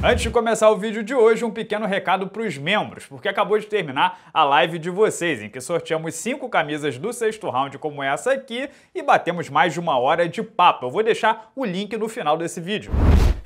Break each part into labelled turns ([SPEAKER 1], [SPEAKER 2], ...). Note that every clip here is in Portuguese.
[SPEAKER 1] Antes de começar o vídeo de hoje, um pequeno recado para os membros, porque acabou de terminar a live de vocês, em que sorteamos cinco camisas do sexto round como essa aqui e batemos mais de uma hora de papo. Eu vou deixar o link no final desse vídeo.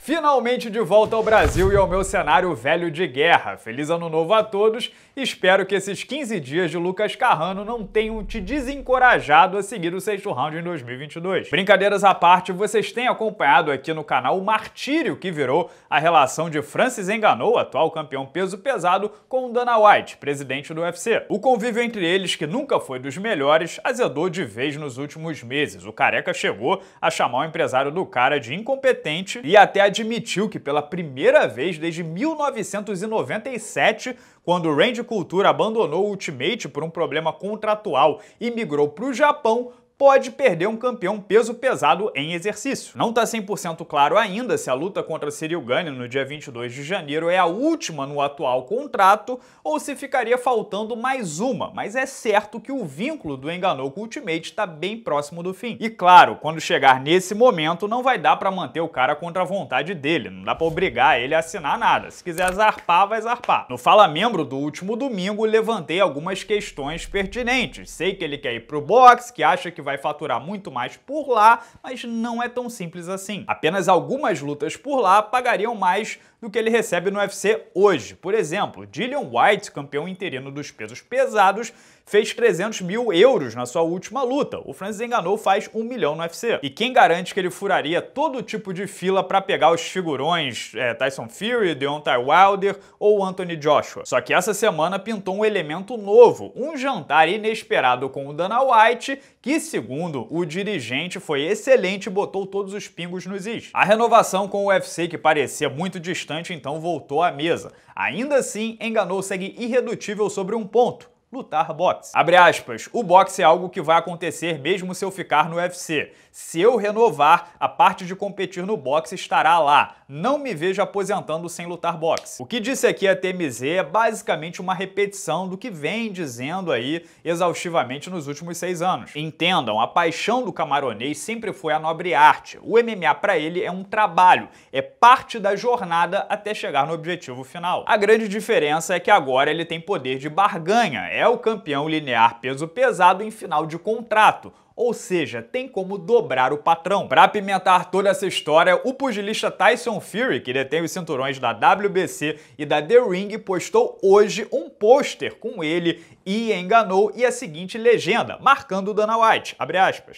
[SPEAKER 1] Finalmente de volta ao Brasil e ao meu cenário velho de guerra. Feliz ano novo a todos. Espero que esses 15 dias de Lucas Carrano não tenham te desencorajado a seguir o sexto round em 2022. Brincadeiras à parte, vocês têm acompanhado aqui no canal o martírio que virou a relação de Francis Enganou, atual campeão peso pesado, com Dana White, presidente do UFC. O convívio entre eles, que nunca foi dos melhores, azedou de vez nos últimos meses. O careca chegou a chamar o empresário do cara de incompetente e até a admitiu que pela primeira vez desde 1997, quando Randy Range Cultura abandonou o Ultimate por um problema contratual e migrou para o Japão, pode perder um campeão peso pesado em exercício. Não está 100% claro ainda se a luta contra Cyril Gane no dia 22 de janeiro é a última no atual contrato ou se ficaria faltando mais uma, mas é certo que o vínculo do Enganou com o Ultimate está bem próximo do fim. E claro, quando chegar nesse momento, não vai dar para manter o cara contra a vontade dele, não dá para obrigar ele a assinar nada. Se quiser zarpar, vai zarpar. No Fala Membro do último domingo, levantei algumas questões pertinentes. Sei que ele quer ir pro boxe, que acha que vai vai faturar muito mais por lá, mas não é tão simples assim. Apenas algumas lutas por lá pagariam mais do que ele recebe no UFC hoje. Por exemplo, Dillian White, campeão interino dos pesos pesados, fez 300 mil euros na sua última luta. O Francis Enganou faz um milhão no UFC. E quem garante que ele furaria todo tipo de fila para pegar os figurões é, Tyson Fury, Deontay Wilder ou Anthony Joshua? Só que essa semana pintou um elemento novo, um jantar inesperado com o Dana White, que segundo o dirigente foi excelente e botou todos os pingos nos is. A renovação com o UFC que parecia muito distante então voltou à mesa. Ainda assim, Enganou segue irredutível sobre um ponto lutar boxe. Abre aspas, o boxe é algo que vai acontecer mesmo se eu ficar no UFC. Se eu renovar, a parte de competir no boxe estará lá. Não me vejo aposentando sem lutar boxe. O que disse aqui a TMZ é basicamente uma repetição do que vem dizendo aí exaustivamente nos últimos seis anos. Entendam, a paixão do camaronês sempre foi a nobre arte. O MMA para ele é um trabalho, é parte da jornada até chegar no objetivo final. A grande diferença é que agora ele tem poder de barganha, é é o campeão linear peso pesado em final de contrato, ou seja, tem como dobrar o patrão. Para apimentar toda essa história, o pugilista Tyson Fury, que detém os cinturões da WBC e da The Ring, postou hoje um pôster com ele e enganou e a seguinte legenda, marcando Dana White,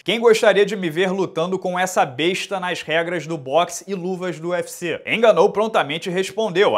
[SPEAKER 1] Quem gostaria de me ver lutando com essa besta nas regras do boxe e luvas do UFC? Enganou prontamente e respondeu,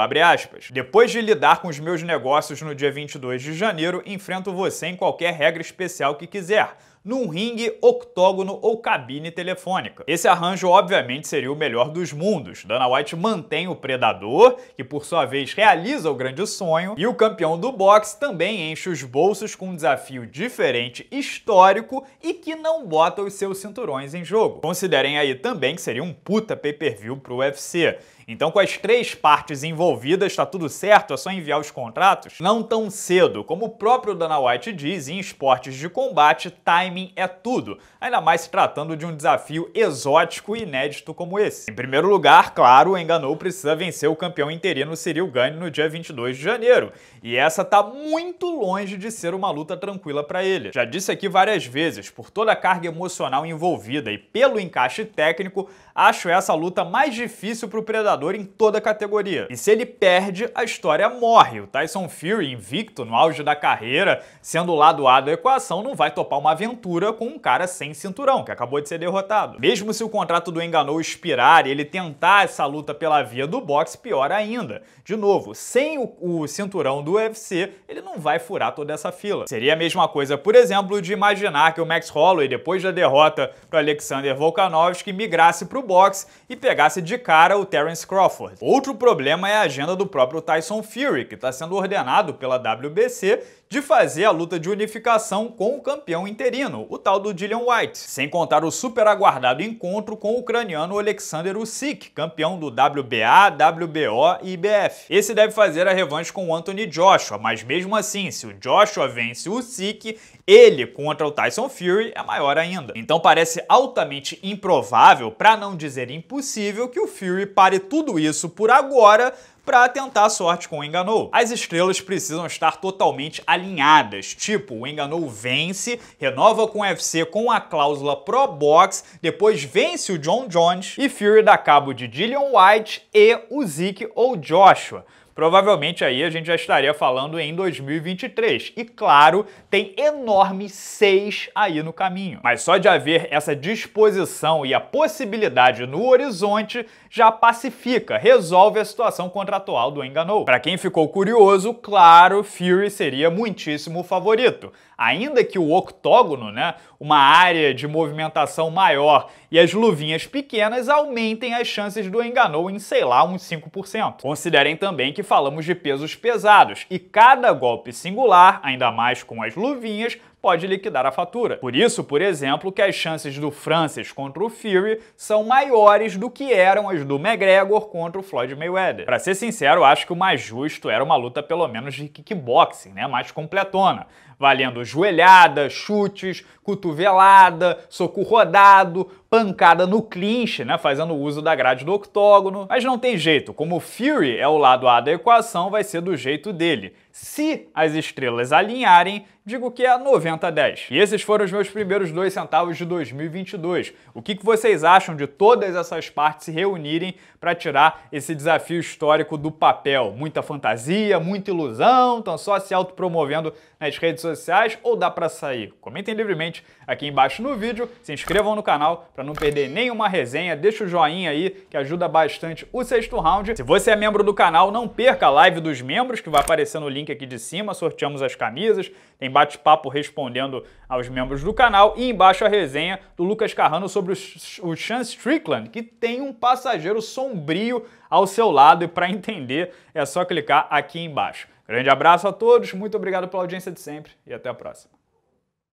[SPEAKER 1] Depois de lidar com os meus negócios no dia 22 de janeiro, enfrento você em qualquer regra especial que quiser num ringue, octógono ou cabine telefônica. Esse arranjo, obviamente, seria o melhor dos mundos. Dana White mantém o predador, que por sua vez realiza o grande sonho, e o campeão do boxe também enche os bolsos com um desafio diferente, histórico e que não bota os seus cinturões em jogo. Considerem aí também que seria um puta pay-per-view pro UFC. Então, com as três partes envolvidas, está tudo certo, é só enviar os contratos? Não tão cedo. Como o próprio Dana White diz, em esportes de combate, timing é tudo, ainda mais se tratando de um desafio exótico e inédito como esse. Em primeiro lugar, claro, o Enganou precisa vencer o campeão interino Cyril Gane no dia 22 de janeiro, e essa tá muito longe de ser uma luta tranquila para ele. Já disse aqui várias vezes, por toda a carga emocional envolvida e pelo encaixe técnico, acho essa luta mais difícil para o Predador lutador em toda a categoria. E se ele perde, a história morre. O Tyson Fury, invicto no auge da carreira, sendo lado à da equação, não vai topar uma aventura com um cara sem cinturão, que acabou de ser derrotado. Mesmo se o contrato do Enganou expirar e ele tentar essa luta pela via do boxe, pior ainda. De novo, sem o, o cinturão do UFC, ele não vai furar toda essa fila. Seria a mesma coisa, por exemplo, de imaginar que o Max Holloway, depois da derrota para Alexander Volkanovski, migrasse para o boxe e pegasse de cara o Terence Crawford. Outro problema é a agenda do próprio Tyson Fury, que está sendo ordenado pela WBC de fazer a luta de unificação com o campeão interino, o tal do Dillian White, sem contar o super aguardado encontro com o ucraniano Alexander Usyk, campeão do WBA, WBO e IBF. Esse deve fazer a revanche com o Anthony Joshua, mas mesmo assim, se o Joshua vence o Usyk, ele contra o Tyson Fury é maior ainda. Então parece altamente improvável, para não dizer impossível, que o Fury pare tudo isso por agora para tentar a sorte com o Enganou. As estrelas precisam estar totalmente alinhadas, tipo, o Enganou vence, renova com o UFC com a cláusula Pro Box, depois vence o John Jones e Fury dá cabo de Dillian White e o Zeke ou Joshua provavelmente aí a gente já estaria falando em 2023. E claro, tem enormes seis aí no caminho. Mas só de haver essa disposição e a possibilidade no horizonte já pacifica, resolve a situação contratual do Enganou. Para quem ficou curioso, claro, Fury seria muitíssimo favorito. Ainda que o octógono, né, uma área de movimentação maior e as luvinhas pequenas aumentem as chances do Enganou em, sei lá, uns 5%. Considerem também que falamos de pesos pesados, e cada golpe singular, ainda mais com as luvinhas, pode liquidar a fatura. Por isso, por exemplo, que as chances do Francis contra o Fury são maiores do que eram as do McGregor contra o Floyd Mayweather. Para ser sincero, acho que o mais justo era uma luta pelo menos de kickboxing, né, mais completona, valendo joelhada, chutes, cotovelada, soco rodado, pancada no clinch, né, fazendo uso da grade do octógono. Mas não tem jeito, como o Fury é o lado A da equação, vai ser do jeito dele. Se as estrelas alinharem digo que é 90-10. E esses foram os meus primeiros dois centavos de 2022. O que, que vocês acham de todas essas partes se reunirem para tirar esse desafio histórico do papel? Muita fantasia, muita ilusão, estão só se autopromovendo nas redes sociais ou dá para sair? Comentem livremente aqui embaixo no vídeo, se inscrevam no canal para não perder nenhuma resenha, deixa o joinha aí que ajuda bastante o sexto round. Se você é membro do canal, não perca a live dos membros que vai aparecer no link aqui de cima, sorteamos as camisas, tem bate-papo respondendo aos membros do canal e embaixo a resenha do Lucas Carrano sobre o Sean Strickland, que tem um passageiro sombrio ao seu lado e para entender é só clicar aqui embaixo. Grande abraço a todos, muito obrigado pela audiência de sempre e até a próxima.